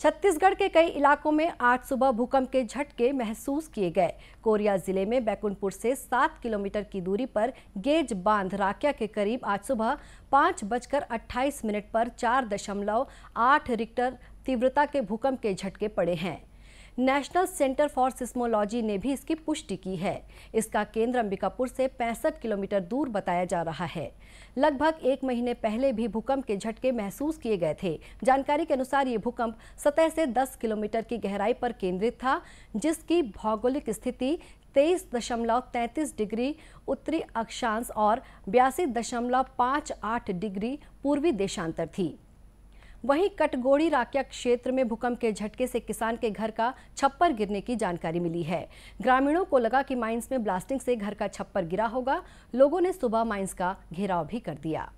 छत्तीसगढ़ के कई इलाकों में आज सुबह भूकंप के झटके महसूस किए गए कोरिया जिले में बैकुंठपुर से सात किलोमीटर की दूरी पर गेज बांध राकिया के करीब आज सुबह पाँच बजकर अट्ठाईस मिनट पर चार दशमलव आठ रिक्टर तीव्रता के भूकंप के झटके पड़े हैं नेशनल सेंटर फॉर सिस्मोलॉजी ने भी इसकी पुष्टि की है इसका केंद्र अंबिकापुर से पैंसठ किलोमीटर दूर बताया जा रहा है लगभग एक महीने पहले भी भूकंप के झटके महसूस किए गए थे जानकारी के अनुसार ये भूकंप सतह से 10 किलोमीटर की गहराई पर केंद्रित था जिसकी भौगोलिक स्थिति तेईस दशमलव तैंतीस डिग्री उत्तरी अक्षांश और बयासी दशमलव पाँच आठ डिग्री पूर्वी देशांतर थी वहीं कटगोड़ी राकिया क्षेत्र में भूकंप के झटके से किसान के घर का छप्पर गिरने की जानकारी मिली है ग्रामीणों को लगा कि माइंस में ब्लास्टिंग से घर का छप्पर गिरा होगा लोगों ने सुबह माइंस का घेराव भी कर दिया